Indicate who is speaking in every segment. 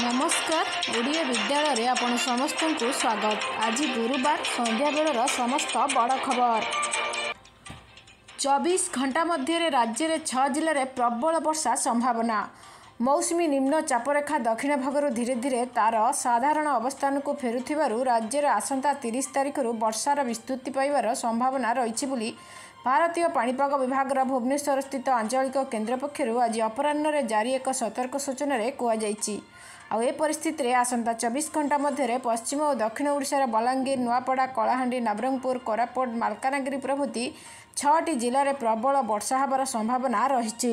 Speaker 1: ନମସ୍କାର ଓଡ଼ିଆ ବିଦ୍ୟାଳୟରେ ଆପଣ ସମସ୍ତଙ୍କୁ ସ୍ୱାଗତ ଆଜି ଗୁରୁବାର ସନ୍ଧ୍ୟାବେଳର ସମସ୍ତ ବଡ଼ ଖବର ଚବିଶ ଘଣ୍ଟା ମଧ୍ୟରେ ରାଜ୍ୟରେ ଛଅ ଜିଲ୍ଲାରେ ପ୍ରବଳ ବର୍ଷା ସମ୍ଭାବନା ମୌସୁମୀ ନିମ୍ନ ଚାପରେଖା ଦକ୍ଷିଣ ଭାଗରୁ ଧୀରେ ଧୀରେ ତା'ର ସାଧାରଣ ଅବସ୍ଥାନକୁ ଫେରୁଥିବାରୁ ରାଜ୍ୟରେ ଆସନ୍ତା ତିରିଶ ତାରିଖରୁ ବର୍ଷାର ବିସ୍ତୃତି ପାଇବାର ସମ୍ଭାବନା ରହିଛି ବୋଲି ଭାରତୀୟ ପାଣିପାଗ ବିଭାଗର ଭୁବନେଶ୍ୱରସ୍ଥିତ ଆଞ୍ଚଳିକ କେନ୍ଦ୍ର ପକ୍ଷରୁ ଆଜି ଅପରାହ୍ନରେ ଜାରି ଏକ ସତର୍କ ସୂଚନାରେ କୁହାଯାଇଛି ଆଉ ଏ ପରିସ୍ଥିତିରେ ଆସନ୍ତା ଚବିଶ ଘଣ୍ଟା ମଧ୍ୟରେ ପଶ୍ଚିମ ଓ ଦକ୍ଷିଣ ଓଡ଼ିଶାର ବଲାଙ୍ଗୀର ନୂଆପଡ଼ା କଳାହାଣ୍ଡି ନବରଙ୍ଗପୁର କୋରାପୁଟ ମାଲକାନଗିରି ପ୍ରଭୃତି ଛଅଟି ଜିଲ୍ଲାରେ ପ୍ରବଳ ବର୍ଷା ହେବାର ସମ୍ଭାବନା ରହିଛି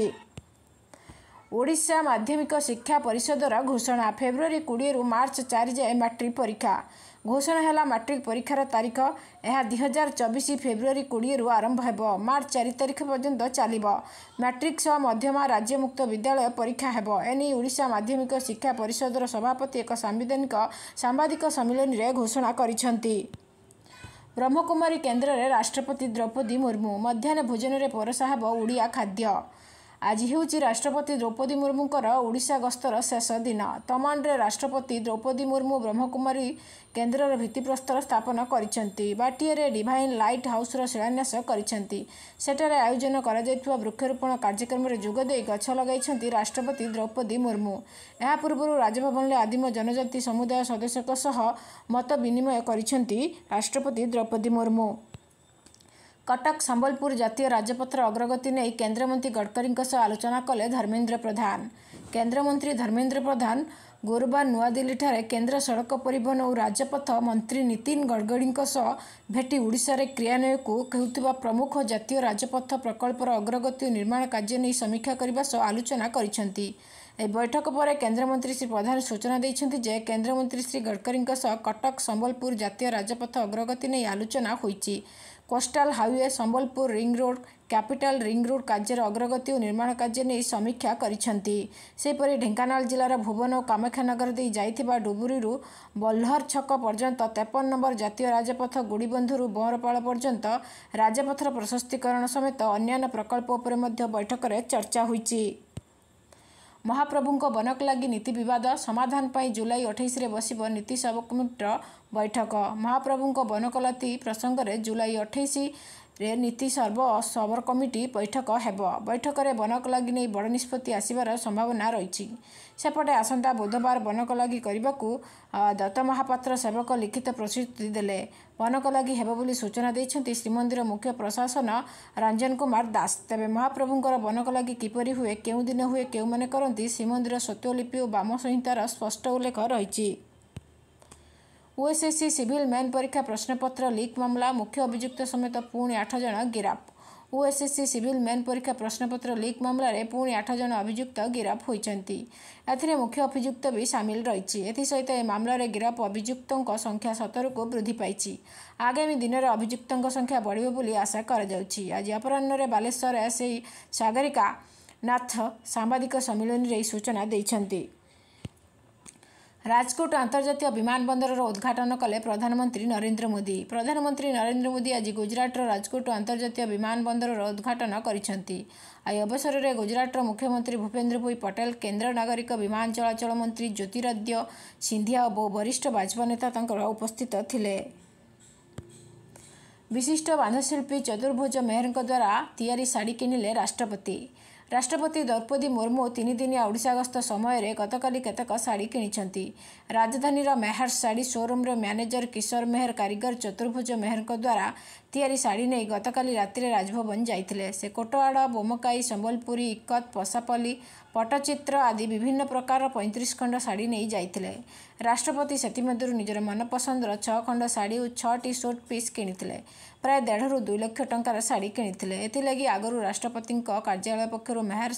Speaker 1: ଓଡ଼ିଶା ମାଧ୍ୟମିକ ଶିକ୍ଷା ପରିଷଦର ଘୋଷଣା ଫେବୃଆରୀ କୋଡ଼ିଏରୁ ମାର୍ଚ୍ଚ ଚାରି ଯାଏଁ ମାଟ୍ରିକ୍ ପରୀକ୍ଷା ଘୋଷଣା ହେଲା ମାଟ୍ରିକ୍ ପରୀକ୍ଷାର ତାରିଖ ଏହା ଦୁଇ ହଜାର ଚବିଶ ଫେବୃଆରୀ କୋଡ଼ିଏରୁ ଆରମ୍ଭ ହେବ ମାର୍ଚ୍ଚ ଚାରି ତାରିଖ ପର୍ଯ୍ୟନ୍ତ ଚାଲିବ ମାଟ୍ରିକ୍ ସହ ମଧ୍ୟମ ରାଜ୍ୟମୁକ୍ତ ବିଦ୍ୟାଳୟ ପରୀକ୍ଷା ହେବ ଏନେଇ ଓଡ଼ିଶା ମାଧ୍ୟମିକ ଶିକ୍ଷା ପରିଷଦର ସଭାପତି ଏକ ସାମ୍ବିଧାନିକ ସାମ୍ବାଦିକ ସମ୍ମିଳନୀରେ ଘୋଷଣା କରିଛନ୍ତି ବ୍ରହ୍ମକୁମାରୀ କେନ୍ଦ୍ରରେ ରାଷ୍ଟ୍ରପତି ଦ୍ରୌପଦୀ ମୁର୍ମୁ ମଧ୍ୟାହ୍ନ ଭୋଜନରେ ପରସା ହେବ ଓଡ଼ିଆ ଖାଦ୍ୟ ଆଜି ହେଉଛି ରାଷ୍ଟ୍ରପତି ଦ୍ରୌପଦୀ ମୁର୍ମୁଙ୍କର ଓଡ଼ିଶା ଗସ୍ତର ଶେଷ ଦିନ ତମାଣ୍ଡରେ ରାଷ୍ଟ୍ରପତି ଦ୍ରୌପଦୀ ମୁର୍ମୁ ବ୍ରହ୍ମକୁମାରୀ କେନ୍ଦ୍ରର ଭିତ୍ତିପ୍ରସ୍ତର ସ୍ଥାପନ କରିଛନ୍ତି ବାଟିଆରେ ଡିଭାଇନ୍ ଲାଇଟ୍ ହାଉସ୍ର ଶିଳାନ୍ୟାସ କରିଛନ୍ତି ସେଠାରେ ଆୟୋଜନ କରାଯାଇଥିବା ବୃକ୍ଷରୋପଣ କାର୍ଯ୍ୟକ୍ରମରେ ଯୋଗଦେଇ ଗଛ ଲଗାଇଛନ୍ତି ରାଷ୍ଟ୍ରପତି ଦ୍ରୌପଦୀ ମୁର୍ମୁ ଏହା ପୂର୍ବରୁ ରାଜଭବନରେ ଆଦିମ ଜନଜାତି ସମୁଦାୟ ସଦସ୍ୟଙ୍କ ସହ ମତ ବିନିମୟ କରିଛନ୍ତି ରାଷ୍ଟ୍ରପତି ଦ୍ରୌପଦୀ ମୁର୍ମୁ କଟକ ସମ୍ବଲପୁର ଜାତୀୟ ରାଜପଥର ଅଗ୍ରଗତି ନେଇ କେନ୍ଦ୍ରମନ୍ତ୍ରୀ ଗଡ଼କରୀଙ୍କ ସହ ଆଲୋଚନା କଲେ ଧର୍ମେନ୍ଦ୍ର ପ୍ରଧାନ କେନ୍ଦ୍ରମନ୍ତ୍ରୀ ଧର୍ମେନ୍ଦ୍ର ପ୍ରଧାନ ଗୁରୁବାର ନୂଆଦିଲ୍ଲୀଠାରେ କେନ୍ଦ୍ର ସଡ଼କ ପରିବହନ ଓ ରାଜପଥ ମନ୍ତ୍ରୀ ନୀତିନ ଗଡ଼କରୀଙ୍କ ସହ ଭେଟି ଓଡ଼ିଶାରେ କ୍ରିୟାନ୍ୱୟକୁ ହେଉଥିବା ପ୍ରମୁଖ ଜାତୀୟ ରାଜପଥ ପ୍ରକଳ୍ପର ଅଗ୍ରଗତି ଓ ନିର୍ମାଣ କାର୍ଯ୍ୟ ନେଇ ସମୀକ୍ଷା କରିବା ସହ ଆଲୋଚନା କରିଛନ୍ତି ଏହି ବୈଠକ ପରେ କେନ୍ଦ୍ରମନ୍ତ୍ରୀ ଶ୍ରୀ ପ୍ରଧାନ ସୂଚନା ଦେଇଛନ୍ତି ଯେ କେନ୍ଦ୍ରମନ୍ତ୍ରୀ ଶ୍ରୀ ଗଡ଼କରୀଙ୍କ ସହ କଟକ ସମ୍ବଲପୁର ଜାତୀୟ ରାଜପଥ ଅଗ୍ରଗତି ନେଇ ଆଲୋଚନା ହୋଇଛି coastal highway Sambalpur ring road capital ring road କାର୍ଯ୍ୟର ଅଗ୍ରଗତି ଓ ନିର୍ମାଣ କାର୍ଯ୍ୟ ନେଇ ସମୀକ୍ଷା କରିଛନ୍ତି ସେହିପରି ଢେଙ୍କାନାଳ ଜିଲ୍ଲାର ଭୁବନ ଓ କାମାକ୍ଷାନଗର ଦେଇ ଯାଇଥିବା ଡୁବୁରୀରୁ ବହ୍ଲହର ଛକ ପର୍ଯ୍ୟନ୍ତ ତେପନ ନମ୍ବର ଜାତୀୟ ରାଜପଥ ଗୁଡ଼ିବନ୍ଧୁରୁ ବଅଁରପାଳ ପର୍ଯ୍ୟନ୍ତ ରାଜପଥର ପ୍ରଶସ୍ତିକରଣ ସମେତ ଅନ୍ୟାନ୍ୟ ପ୍ରକଳ୍ପ ଉପରେ ମଧ୍ୟ ବୈଠକରେ ଚର୍ଚ୍ଚା ହୋଇଛି ମହାପ୍ରଭୁଙ୍କ ବନକ ଲାଗି ନୀତି ବିବାଦ ସମାଧାନ ପାଇଁ ଜୁଲାଇ ଅଠେଇଶରେ ବସିବ ନୀତି ସବକମିଟିର ବୈଠକ ମହାପ୍ରଭୁଙ୍କ ବନକଲତି ପ୍ରସଙ୍ଗରେ ଜୁଲାଇ ଅଠେଇଶ ରେ ନୀତି ସର୍ବ ସର୍ବସବର କମିଟି ବୈଠକ ହେବ ବୈଠକରେ ବନକ ଲାଗି ନେଇ ବଡ଼ ନିଷ୍ପତ୍ତି ଆସିବାର ସମ୍ଭାବନା ରହିଛି ସେପଟେ ଆସନ୍ତା ବୁଧବାର ବନକ ଲାଗି କରିବାକୁ ଦତ୍ତ ମହାପାତ୍ର ସେବକ ଲିଖିତ ପ୍ରତିଶ୍ରୁତି ଦେଲେ ବନକ ଲାଗି ହେବ ବୋଲି ସୂଚନା ଦେଇଛନ୍ତି ଶ୍ରୀମନ୍ଦିର ମୁଖ୍ୟ ପ୍ରଶାସନ ରଞ୍ଜନ କୁମାର ଦାସ ତେବେ ମହାପ୍ରଭୁଙ୍କର ବନକ ଲାଗି କିପରି ହୁଏ କେଉଁ ଦିନ ହୁଏ କେଉଁମାନେ କରନ୍ତି ଶ୍ରୀମନ୍ଦିର ସତ୍ୟଲିପି ଓ ବାମ ସଂହିତାର ସ୍ପଷ୍ଟ ଉଲ୍ଲେଖ ରହିଛି ଓଏସ୍ଏସ୍ସି ସିଭିଲ୍ ମେନ୍ ପରୀକ୍ଷା ପ୍ରଶ୍ନପତ୍ର ଲିକ୍ ମାମଲା ମୁଖ୍ୟ ଅଭିଯୁକ୍ତ ସମେତ ପୁଣି ଆଠ ଜଣ ଗିରଫ ଓଏସ୍ଏସ୍ସି ସିଭିଲ୍ ମେନ୍ ପରୀକ୍ଷା ପ୍ରଶ୍ନପତ୍ର ଲିକ୍ ମାମଲାରେ ପୁଣି ଆଠ ଜଣ ଅଭିଯୁକ୍ତ ଗିରଫ ହୋଇଛନ୍ତି ଏଥିରେ ମୁଖ୍ୟ ଅଭିଯୁକ୍ତ ବି ସାମିଲ ରହିଛି ଏଥିସହିତ ଏ ମାମଲାରେ ଗିରଫ ଅଭିଯୁକ୍ତଙ୍କ ସଂଖ୍ୟା ସତରକୁ ବୃଦ୍ଧି ପାଇଛି ଆଗାମୀ ଦିନରେ ଅଭିଯୁକ୍ତଙ୍କ ସଂଖ୍ୟା ବଢ଼ିବ ବୋଲି ଆଶା କରାଯାଉଛି ଆଜି ଅପରାହ୍ନରେ ବାଲେଶ୍ୱର ଏସ୍ଆଇ ସାଗରିକା ନାଥ ସାମ୍ବାଦିକ ସମ୍ମିଳନୀରେ ଏହି ସୂଚନା ଦେଇଛନ୍ତି ରାଜକୋଟ ଆନ୍ତର୍ଜାତୀୟ ବିମାନବନ୍ଦରର ଉଦ୍ଘାଟନ କଲେ ପ୍ରଧାନମନ୍ତ୍ରୀ ନରେନ୍ଦ୍ର ମୋଦି ପ୍ରଧାନମନ୍ତ୍ରୀ ନରେନ୍ଦ୍ର ମୋଦି ଆଜି ଗୁଜରାଟର ରାଜକୋଟ ଆନ୍ତର୍ଜାତୀୟ ବିମାନବନ୍ଦରର ଉଦ୍ଘାଟନ କରିଛନ୍ତି ଏହି ଅବସରରେ ଗୁଜରାଟର ମୁଖ୍ୟମନ୍ତ୍ରୀ ଭୂପେନ୍ଦ୍ର ଭୋଇ ପଟେଲ କେନ୍ଦ୍ର ନାଗରିକ ବିମାନ ଚଳାଚଳ ମନ୍ତ୍ରୀ ଜ୍ୟୋତିରାଦ୍ୟ ସିନ୍ଧିଆ ଓ ବହୁ ବରିଷ୍ଠ ଭାଜପା ନେତା ତାଙ୍କର ଉପସ୍ଥିତ ଥିଲେ ବିଶିଷ୍ଟ ବାନ୍ଧଶିଳ୍ପୀ ଚତୁର୍ଭୁଜ ମେହେରଙ୍କ ଦ୍ୱାରା ତିଆରି ଶାଢ଼ୀ କିଣିଲେ ରାଷ୍ଟ୍ରପତି ରାଷ୍ଟ୍ରପତି ଦ୍ରୌପଦୀ ମୁର୍ମୁ ତିନିଦିନିଆ ଓଡ଼ିଶା ଗସ୍ତ ସମୟରେ ଗତକାଲି କେତେକ ଶାଢ଼ୀ କିଣିଛନ୍ତି ରାଜଧାନୀର ମେହର୍ସ ଶାଢ଼ୀ ଶୋରୁମ୍ର ମ୍ୟାନେଜର କିଶୋର ମେହେର କାରିଗର ଚତୁର୍ଭୁଜ ମେହେରଙ୍କ ଦ୍ୱାରା ତିଆରି ଶାଢ଼ୀ ନେଇ ଗତକାଲି ରାତିରେ ରାଜଭବନ ଯାଇଥିଲେ ସେ କୋଟୱାଡ଼ ବୋମକାଇ ସମ୍ବଲପୁରୀ ଇକତ ପଶାପଲ୍ଲୀ ପଟ୍ଟଚିତ୍ର ଆଦି ବିଭିନ୍ନ ପ୍ରକାର ପଇଁତିରିଶ ଖଣ୍ଡ ଶାଢ଼ୀ ନେଇ ଯାଇଥିଲେ ରାଷ୍ଟ୍ରପତି ସେଥିମଧ୍ୟରୁ ନିଜର ମନପସନ୍ଦର ଛଅ ଖଣ୍ଡ ଶାଢ଼ୀ ଓ ଛଅଟି ସୁଟ୍ ପିସ୍ କିଣିଥିଲେ ପ୍ରାୟ ଦେଢ଼ରୁ ଦୁଇ ଲକ୍ଷ ଟଙ୍କାର ଶାଢ଼ୀ କିଣିଥିଲେ ଏଥିଲାଗି ଆଗରୁ ରାଷ୍ଟ୍ରପତିଙ୍କ କାର୍ଯ୍ୟାଳୟ ପକ୍ଷରୁ ମେହର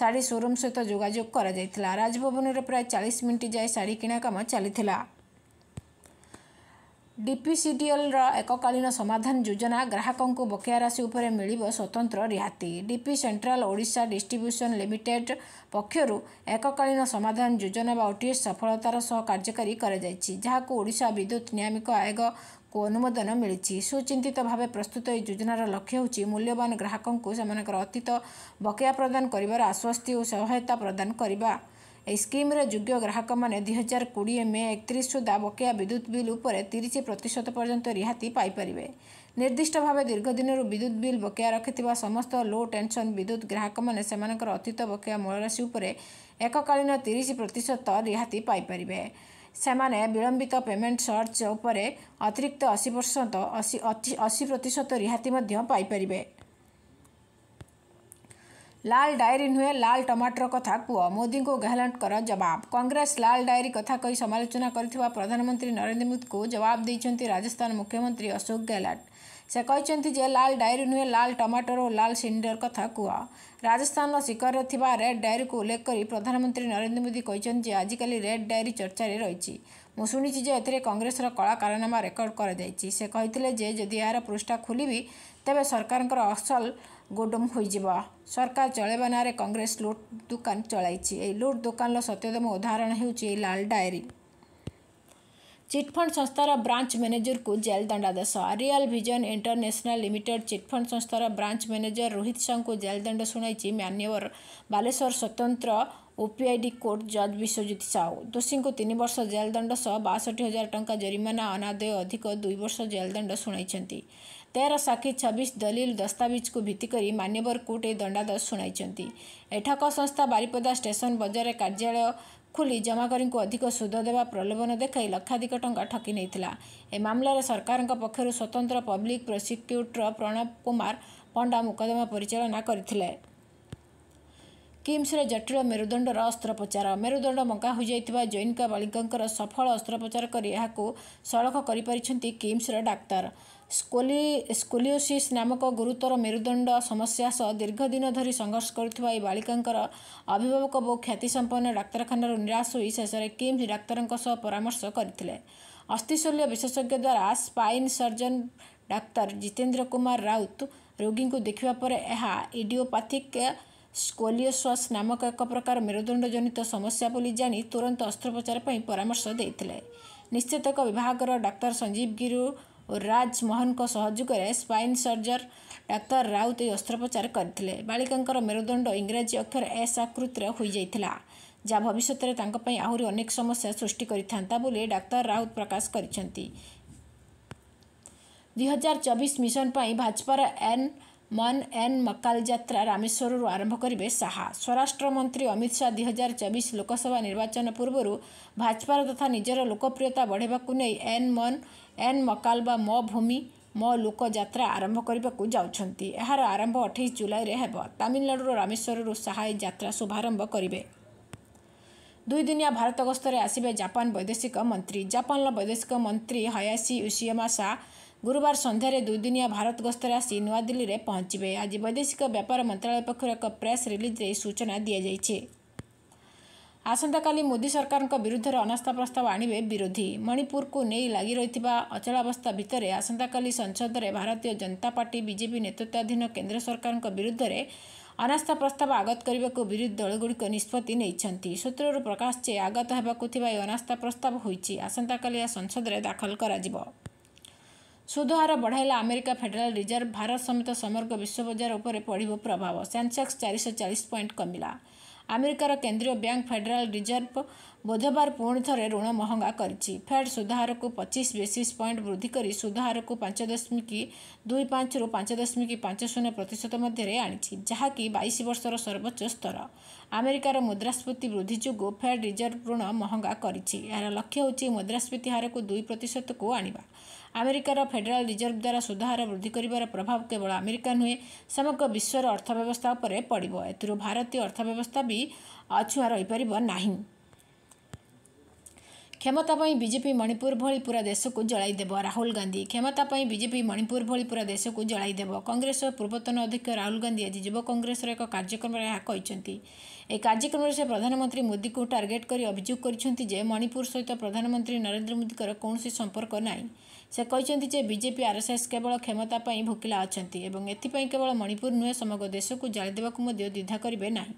Speaker 1: ଶାଢ଼ୀ ସୋରୁମ୍ ସହିତ ଯୋଗାଯୋଗ କରାଯାଇଥିଲା ରାଜଭବନରେ ପ୍ରାୟ ଚାଳିଶ ମିନିଟ୍ ଯାଏ ଶାଢ଼ୀ କିଣା କାମ ଚାଲିଥିଲା ଡିପିସିଡିଏଲ୍ର ଏକକାଳୀନ ସମାଧାନ ଯୋଜନା ଗ୍ରାହକଙ୍କୁ ବକେୟା ରାଶି ଉପରେ ମିଳିବ ସ୍ୱତନ୍ତ୍ର ରିହାତି DP central Odisha distribution limited ପକ୍ଷରୁ ଏକକାଳୀନ ସମାଧାନ ଯୋଜନା ବା ଓଟିଏସ୍ ସଫଳତାର ସହ କାର୍ଯ୍ୟକାରୀ କରାଯାଇଛି ଯାହାକୁ ଓଡ଼ିଶା ବିଦ୍ୟୁତ୍ ନିୟାମିକ ଆୟୋଗକୁ ଅନୁମୋଦନ ମିଳିଛି ସୁଚିନ୍ତିତ ଭାବେ ପ୍ରସ୍ତୁତ ଏହି ଯୋଜନାର ଲକ୍ଷ୍ୟ ହେଉଛି ମୂଲ୍ୟବାନ ଗ୍ରାହକଙ୍କୁ ସେମାନଙ୍କର ଅତୀତ ବକେୟା ପ୍ରଦାନ କରିବାର ଆଶ୍ୱସ୍ତି ଓ ସହାୟତା ପ୍ରଦାନ କରିବା ଏହି ସ୍କିମ୍ର ଯୋଗ୍ୟ ଗ୍ରାହକମାନେ ଦୁଇ ହଜାର କୋଡ଼ିଏ ମେ ଏକତିରିଶ ସୁଦ୍ଧା ବକେୟା ବିଦ୍ୟୁତ୍ ବିଲ୍ ଉପରେ ତିରିଶ ପ୍ରତିଶତ ପର୍ଯ୍ୟନ୍ତ ରିହାତି ପାଇପାରିବେ ନିର୍ଦ୍ଦିଷ୍ଟ ଭାବେ ଦୀର୍ଘ ଦିନରୁ ବିଦ୍ୟୁତ୍ ବିଲ୍ ବକେୟା ରଖିଥିବା ସମସ୍ତ ଲୋ ଟେନସନ୍ ବିଦ୍ୟୁତ୍ ଗ୍ରାହକମାନେ ସେମାନଙ୍କର ଅତୀତ ବକେୟା ମୂଳରାଶି ଉପରେ ଏକକାଳୀନ ତିରିଶ ପ୍ରତିଶତ ରିହାତି ପାଇପାରିବେ ସେମାନେ ବିଳମ୍ବିତ ପେମେଣ୍ଟ ସର୍ଚ୍ଚ ଉପରେ ଅତିରିକ୍ତ ଅଶୀ ପ୍ରତିଶତ ଅଶୀ ପ୍ରତିଶତ ରିହାତି ମଧ୍ୟ ପାଇପାରିବେ ଲାଲ୍ ଡାଏରୀ ନୁହେଁ ଲାଲ୍ ଟମାଟର କଥା କୁହ ମୋଦିଙ୍କୁ ଗେହଲଟ୍ଙ୍କର ଜବାବ କଂଗ୍ରେସ ଲାଲ୍ ଡାଏରୀ କଥା କହି ସମାଲୋଚନା କରିଥିବା ପ୍ରଧାନମନ୍ତ୍ରୀ ନରେନ୍ଦ୍ର ମୋଦିଙ୍କୁ ଜବାବ ଦେଇଛନ୍ତି ରାଜସ୍ଥାନ ମୁଖ୍ୟମନ୍ତ୍ରୀ ଅଶୋକ ଗେହଲଟ୍ ସେ କହିଛନ୍ତି ଯେ ଲାଲ୍ ଡାଏରୀ ନୁହେଁ ଲାଲ୍ ଟମାଟର ଓ ଲାଲ୍ ସିଲିଣ୍ଡର କଥା କୁହ ରାଜସ୍ଥାନର ଶିଖରରେ ଥିବା ରେଡ୍ ଡାଏରୀକୁ ଉଲ୍ଲେଖ କରି ପ୍ରଧାନମନ୍ତ୍ରୀ ନରେନ୍ଦ୍ର ମୋଦି କହିଛନ୍ତି ଯେ ଆଜିକାଲି ରେଡ୍ ଡାଏରୀ ଚର୍ଚ୍ଚାରେ ରହିଛି ମୁଁ ଶୁଣିଛି ଯେ ଏଥିରେ କଂଗ୍ରେସର କଳାକାରନାମା ରେକର୍ଡ କରାଯାଇଛି ସେ କହିଥିଲେ ଯେ ଯଦି ଏହାର ପୃଷ୍ଠା ଖୋଲିବି ତେବେ ସରକାରଙ୍କର ଅସଲ ଗୋଡମ ହୋଇଯିବ ସରକାର ଚଳାଇବା ନାଁରେ କଂଗ୍ରେସ ଲୁଟ୍ ଦୋକାନ ଚଳାଇଛି ଏହି ଲୁଟ୍ ଦୋକାନର ସତ୍ୟତମ ଉଦାହରଣ ହେଉଛି ଏହି ଲାଲ ଡାଏରୀ ଚିଟ୍ଫଣ୍ଡ ସଂସ୍ଥାର ବ୍ରାଞ୍ଚ ମ୍ୟାନେଜରକୁ ଜେଲ୍ ଦଣ୍ଡାଦେଶ real vision international limited chit fund ସଂସ୍ଥାର ବ୍ରାଞ୍ଚ ମ୍ୟାନେଜର ରୋହିତ ସାହୁଙ୍କୁ ଜେଲ୍ ଦଣ୍ଡ ଶୁଣାଇଛି ମାନ୍ୟବର ବାଲେଶ୍ୱର ସ୍ୱତନ୍ତ୍ର ଓପିଆଇଡି କୋର୍ଟ ଜଜ୍ ବିଶ୍ୱଜିତ ସାହୁ ଦୋଷୀଙ୍କୁ ତିନି ବର୍ଷ ଜେଲ୍ ଦଣ୍ଡ ସହ ବାଷଠି ହଜାର ଟଙ୍କା ଜରିମାନା ଅନାଦୟ ଅଧିକ ଦୁଇ ବର୍ଷ ଜେଲ୍ ଦଣ୍ଡ ଶୁଣାଇଛନ୍ତି ତେର ସାକ୍ଷୀ ଛବିଶ ଦଲିଲ ଦସ୍ତାବିଜକୁ ଭିତ୍ତିକରି ମାନ୍ୟବର କୋର୍ଟ ଏହି ଦଣ୍ଡାଦେଶ ଶୁଣାଇଛନ୍ତି ଏଠକ ସଂସ୍ଥା ବାରିପଦା ଷ୍ଟେସନ ବଜାରରେ କାର୍ଯ୍ୟାଳୟ ଖୋଲି ଜମାକାରୀଙ୍କୁ ଅଧିକ ସୁଧ ଦେବା ପ୍ରଲୋଭନ ଦେଖାଇ ଲକ୍ଷାଧିକ ଟଙ୍କା ଠକି ନେଇଥିଲା ଏ ମାମଲାରେ ସରକାରଙ୍କ ପକ୍ଷରୁ ସ୍ୱତନ୍ତ୍ର ପବ୍ଲିକ ପ୍ରସିକ୍ୟୁଟର ପ୍ରଣବ କୁମାର ପଣ୍ଡା ମୁକଦ୍ଦମା ପରିଚାଳନା କରିଥିଲେ କିମ୍ସରେ ଜଟିଳ ମେରୁଦଣ୍ଡର ଅସ୍ତ୍ରୋପଚାର ମେରୁଦଣ୍ଡ ମଙ୍ଗା ହୋଇଯାଇଥିବା ଜୈନିକ ବାଳିକାଙ୍କର ସଫଳ ଅସ୍ତ୍ରୋପଚାର କରି ଏହାକୁ ସଳଖ କରିପାରିଛନ୍ତି କିମ୍ସର ଡାକ୍ତର ସ୍କୋଲି ସ୍କୋଲିଓସିସ୍ ନାମକ ଗୁରୁତର ମେରୁଦଣ୍ଡ ସମସ୍ୟା ସହ ଦୀର୍ଘଦିନ ଧରି ସଂଘର୍ଷ କରୁଥିବା ଏହି ବାଳିକାଙ୍କର ଅଭିଭାବକ ବହୁ ଖ୍ୟାତିସମ୍ପନ୍ନ ଡାକ୍ତରଖାନାରୁ ନିରାଶ ହୋଇ ଶେଷରେ କିମ୍ସ ଡାକ୍ତରଙ୍କ ସହ ପରାମର୍ଶ କରିଥିଲେ ଅସ୍ଥିଶଲ୍ୟ ବିଶେଷଜ୍ଞ ଦ୍ୱାରା ସ୍ପାଇନ୍ ସର୍ଜନ ଡାକ୍ତର ଜିତେନ୍ଦ୍ର କୁମାର ରାଉତ ରୋଗୀଙ୍କୁ ଦେଖିବା ପରେ ଏହା ଇଡିଓପାଥିକ ସ୍କୋଲିଓସ୍ୱାସ୍ ନାମକ ଏକ ପ୍ରକାର ମେରୁଦଣ୍ଡ ଜନିତ ସମସ୍ୟା ବୋଲି ଜାଣି ତୁରନ୍ତ ଅସ୍ତ୍ରୋପଚାର ପାଇଁ ପରାମର୍ଶ ଦେଇଥିଲେ ନିଶ୍ଚେତକ ବିଭାଗର ଡାକ୍ତର ସଞ୍ଜୀବ ଗିରୁ ଓ ରାଜ ମୋହନଙ୍କ ସହଯୋଗରେ ସ୍ପାଇନ୍ ସର୍ଜର ଡାକ୍ତର ରାଉତ ଏହି ଅସ୍ତ୍ରୋପଚାର କରିଥିଲେ ବାଳିକାଙ୍କର ମେରୁଦଣ୍ଡ ଇଂରାଜୀ ଅକ୍ଷର ଏସ୍ ଆକୃତିରେ ହୋଇଯାଇଥିଲା ଯାହା ଭବିଷ୍ୟତରେ ତାଙ୍କ ପାଇଁ ଆହୁରି ଅନେକ ସମସ୍ୟା ସୃଷ୍ଟି କରିଥାନ୍ତା ବୋଲି ଡାକ୍ତର ରାଉତ ପ୍ରକାଶ କରିଛନ୍ତି ଦୁଇହଜାର ଚବିଶ ମିଶନ ପାଇଁ ଭାଜପାର ଏନ୍ ମନ୍ ଏନ୍ ମକାଲ ଯାତ୍ରା ରାମେଶ୍ୱରରୁ ଆରମ୍ଭ କରିବେ ଶାହା ସ୍ୱରାଷ୍ଟ୍ର ମନ୍ତ୍ରୀ ଅମିତ ଶାହା ଦୁଇ ହଜାର ଚବିଶ ଲୋକସଭା ନିର୍ବାଚନ ପୂର୍ବରୁ ଭାଜପାର ତଥା ନିଜର ଲୋକପ୍ରିୟତା ବଢ଼ାଇବାକୁ ନେଇ ଏନ୍ ମନ୍ ଏନ୍ ମକାଲ ବା ମୋ ଭୂମି ମୋ ଲୋକ ଯାତ୍ରା ଆରମ୍ଭ କରିବାକୁ ଯାଉଛନ୍ତି ଏହାର ଆରମ୍ଭ ଅଠେଇଶ ଜୁଲାଇରେ ହେବ ତାମିଲନାଡ଼ୁର ରାମେଶ୍ୱରରୁ ଶାହା ଏହି ଯାତ୍ରା ଶୁଭାରମ୍ଭ କରିବେ ଦୁଇଦିନିଆ ଭାରତ ଗସ୍ତରେ ଆସିବେ ଜାପାନ ବୈଦେଶିକ ମନ୍ତ୍ରୀ ଜାପାନର ବୈଦେଶିକ ମନ୍ତ୍ରୀ ହୟାସି ୟୁସିଏମା ଶାହା ଗୁରୁବାର ସନ୍ଧ୍ୟାରେ ଦୁଇଦିନିଆ ଭାରତ ଗସ୍ତରେ ଆସି ନୂଆଦିଲ୍ଲୀରେ ପହଞ୍ଚିବେ ଆଜି ବୈଦେଶିକ ବ୍ୟାପାର ମନ୍ତ୍ରଣାଳୟ ପକ୍ଷରୁ ଏକ ପ୍ରେସ୍ ରିଲିଜ୍ରେ ଏହି ସୂଚନା ଦିଆଯାଇଛି ଆସନ୍ତାକାଲି ମୋଦି ସରକାରଙ୍କ ବିରୁଦ୍ଧରେ ଅନାସ୍ଥା ପ୍ରସ୍ତାବ ଆଣିବେ ବିରୋଧୀ ମଣିପୁରକୁ ନେଇ ଲାଗି ରହିଥିବା ଅଚଳାବସ୍ଥା ଭିତରେ ଆସନ୍ତାକାଲି ସଂସଦରେ ଭାରତୀୟ ଜନତା ପାର୍ଟି ବିଜେପି ନେତୃତ୍ୱାଧୀନ କେନ୍ଦ୍ର ସରକାରଙ୍କ ବିରୁଦ୍ଧରେ ଅନାସ୍ଥା ପ୍ରସ୍ତାବ ଆଗତ କରିବାକୁ ବିରୋଧୀ ଦଳଗୁଡ଼ିକ ନିଷ୍ପତ୍ତି ନେଇଛନ୍ତି ସୂତ୍ରରୁ ପ୍ରକାଶ ଯେ ଆଗତ ହେବାକୁ ଥିବା ଏହି ଅନାସ୍ଥା ପ୍ରସ୍ତାବ ହୋଇଛି ଆସନ୍ତାକାଲି ଏହା ସଂସଦରେ ଦାଖଲ କରାଯିବ ସୁଧହାର ବଢ଼ାଇଲା ଆମେରିକା ଫେଡେରାଲ ରିଜର୍ଭ ଭାରତ ସମେତ ସମଗ୍ର ବିଶ୍ୱ ବଜାର ଉପରେ ପଡ଼ିବ ପ୍ରଭାବ ସେନ୍ସେକ୍ସ ଚାରିଶହ ଚାଳିଶ ପଏଣ୍ଟ କମିଲା ଆମେରିକାର କେନ୍ଦ୍ରୀୟ ବ୍ୟାଙ୍କ ଫେଡେରାଲ ରିଜର୍ଭ ବୁଧବାର ପୁଣି ଥରେ ଋଣ ମହଙ୍ଗା କରିଛି ଫେଡ୍ ସୁଧହାରକୁ ପଚିଶ ବେସିସ୍ ପଏଣ୍ଟ ବୃଦ୍ଧି କରି ସୁଧହାରକୁ ପାଞ୍ଚ ଦଶମିକ ଦୁଇ ପାଞ୍ଚରୁ ପାଞ୍ଚ ଦଶମିକ ପାଞ୍ଚ ଶୂନ ପ୍ରତିଶତ ମଧ୍ୟରେ ଆଣିଛି ଯାହାକି ବାଇଶ ବର୍ଷର ସର୍ବୋଚ୍ଚ ସ୍ତର ଆମେରିକାର ମୁଦ୍ରାସ୍ଫୀତି ବୃଦ୍ଧି ଯୋଗୁଁ ଫେଡ୍ ରିଜର୍ଭ ଋଣ ମହଙ୍ଗା କରିଛି ଏହାର ଲକ୍ଷ୍ୟ ହେଉଛି ମୁଦ୍ରାସ୍ଫୀତି ହାରକୁ ଦୁଇ ପ୍ରତିଶତକୁ ଆଣିବା ଆମେରିକାର ଫେଡେରାଲ ରିଜର୍ଭ ଦ୍ୱାରା ସୁଧହାର ବୃଦ୍ଧି କରିବାର ପ୍ରଭାବ କେବଳ ଆମେରିକା ନୁହେଁ ସମଗ୍ର ବିଶ୍ୱର ଅର୍ଥବ୍ୟବସ୍ଥା ଉପରେ ପଡ଼ିବ ଏଥିରୁ ଭାରତୀୟ ଅର୍ଥବ୍ୟବସ୍ଥା ବି ଅଛୁଆ ରହିପାରିବ ନାହିଁ କ୍ଷମତା ପାଇଁ ବିଜେପି ମଣିପୁର ଭଳି ପୁରା ଦେଶକୁ ଜଳାଇ ଦେବ ରାହୁଲ ଗାନ୍ଧୀ କ୍ଷମତା ପାଇଁ ବିଜେପି ମଣିପୁର ଭଳି ପୁରା ଦେଶକୁ ଜଳାଇ ଦେବ କଂଗ୍ରେସର ପୂର୍ବତନ ଅଧ୍ୟକ୍ଷ ରାହୁଲ ଗାନ୍ଧୀ ଆଜି ଯୁବ କଂଗ୍ରେସର ଏକ କାର୍ଯ୍ୟକ୍ରମରେ ଏହା କହିଛନ୍ତି ଏହି କାର୍ଯ୍ୟକ୍ରମରେ ସେ ପ୍ରଧାନମନ୍ତ୍ରୀ ମୋଦିଙ୍କୁ ଟାର୍ଗେଟ୍ କରି ଅଭିଯୋଗ କରିଛନ୍ତି ଯେ ମଣିପୁର ସହିତ ପ୍ରଧାନମନ୍ତ୍ରୀ ନରେନ୍ଦ୍ର ମୋଦିଙ୍କର କୌଣସି ସମ୍ପର୍କ ନାହିଁ ସେ କହିଛନ୍ତି ଯେ ବିଜେପି ଆର୍ଏସ୍ଏସ୍ କେବଳ କ୍ଷମତା ପାଇଁ ଭୋକିଲା ଅଛନ୍ତି ଏବଂ ଏଥିପାଇଁ କେବଳ ମଣିପୁର ନୁହେଁ ସମଗ୍ର ଦେଶକୁ ଜାଳିଦେବାକୁ ମଧ୍ୟ ଦ୍ୱିଧା କରିବେ ନାହିଁ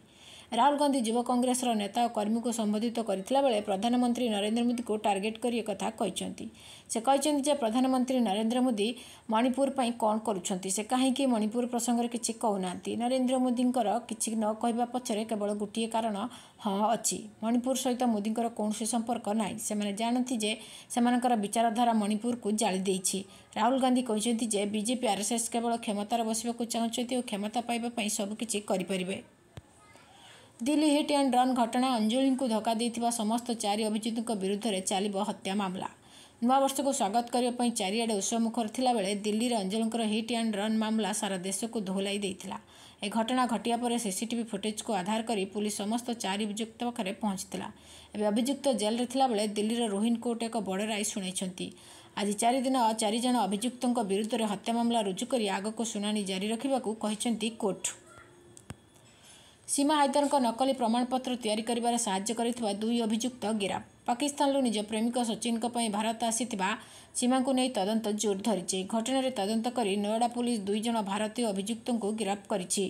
Speaker 1: ରାହୁଲ ଗାନ୍ଧୀ ଯୁବ କଂଗ୍ରେସର ନେତା ଓ କର୍ମୀଙ୍କୁ ସମ୍ବୋଧିତ କରିଥିଲା ବେଳେ ପ୍ରଧାନମନ୍ତ୍ରୀ ନରେନ୍ଦ୍ର ମୋଦିଙ୍କୁ ଟାର୍ଗେଟ କରି ଏକଥା କହିଛନ୍ତି ସେ କହିଛନ୍ତି ଯେ ପ୍ରଧାନମନ୍ତ୍ରୀ ନରେନ୍ଦ୍ର ମୋଦି ମଣିପୁର ପାଇଁ କ'ଣ କରୁଛନ୍ତି ସେ କାହିଁକି ମଣିପୁର ପ୍ରସଙ୍ଗରେ କିଛି କହୁନାହାନ୍ତି ନରେନ୍ଦ୍ର ମୋଦିଙ୍କର କିଛି ନ କହିବା ପଛରେ କେବଳ ଗୋଟିଏ କାରଣ ହଁ ଅଛି ମଣିପୁର ସହିତ ମୋଦିଙ୍କର କୌଣସି ସମ୍ପର୍କ ନାହିଁ ସେମାନେ ଜାଣନ୍ତି ଯେ ସେମାନଙ୍କର ବିଚାରଧାରା ମଣିପୁରକୁ ଜାଳି ଦେଇଛି ରାହୁଲ ଗାନ୍ଧୀ କହିଛନ୍ତି ଯେ ବିଜେପି ଆର୍ଏସ୍ଏସ୍ କେବଳ କ୍ଷମତାରେ ବସିବାକୁ ଚାହୁଁଛନ୍ତି ଓ କ୍ଷମତା ପାଇବା ପାଇଁ ସବୁକିଛି କରିପାରିବେ ଦିଲ୍ଲୀ ହିଟ୍ ଆଣ୍ଡ ରନ୍ ଘଟଣା ଅଞ୍ଜଳିଙ୍କୁ ଧକ୍କା ଦେଇଥିବା ସମସ୍ତ ଚାରି ଅଭିଜିତଙ୍କ ବିରୁଦ୍ଧରେ ଚାଲିବ ହତ୍ୟା ମାମଲା ନୂଆବର୍ଷକୁ ସ୍ୱାଗତ କରିବା ପାଇଁ ଚାରିଆଡ଼େ ଉତ୍ସମୁଖର ଥିଲାବେଳେ ଦିଲ୍ଲୀରେ ଅଞ୍ଜଳଙ୍କର ହିଟ୍ ଆଣ୍ଡ ରନ୍ ମାମଲା ସାରା ଦେଶକୁ ଧୋଲାଇ ଦେଇଥିଲା ଏ ଘଟଣା ଘଟିବା ପରେ ସିସିଟିଭି ଫୁଟେଜ୍କୁ ଆଧାର କରି ପୁଲିସ୍ ସମସ୍ତ ଚାରି ଅଭିଯୁକ୍ତ ପାଖରେ ପହଞ୍ଚିଥିଲା ଏବେ ଅଭିଯୁକ୍ତ ଜେଲ୍ରେ ଥିଲାବେଳେ ଦିଲ୍ଲୀର ରୋହିନ କୋର୍ଟ ଏକ ବଡ଼ ରାୟ ଶୁଣାଇଛନ୍ତି ଆଜି ଚାରିଦିନ ଚାରିଜଣ ଅଭିଯୁକ୍ତଙ୍କ ବିରୁଦ୍ଧରେ ହତ୍ୟା ମାମଲା ରୁଜୁ କରି ଆଗକୁ ଶୁଣାଣି ଜାରି ରଖିବାକୁ କହିଛନ୍ତି କୋର୍ଟ ସୀମା ହାଇଦରଙ୍କ ନକଲି ପ୍ରମାଣପତ୍ର ତିଆରି କରିବାରେ ସାହାଯ୍ୟ କରିଥିବା ଦୁଇ ଅଭିଯୁକ୍ତ ଗିରଫ ପାକିସ୍ତାନରୁ ନିଜ ପ୍ରେମିକ ସଚିନଙ୍କ ପାଇଁ ଭାରତ ଆସିଥିବା ସୀମାଙ୍କୁ ନେଇ ତଦନ୍ତ ଜୋର ଧରିଛି ଘଟଣାରେ ତଦନ୍ତ କରି ନୋଏଡ଼ା ପୁଲିସ୍ ଦୁଇ ଜଣ ଭାରତୀୟ ଅଭିଯୁକ୍ତଙ୍କୁ ଗିରଫ କରିଛି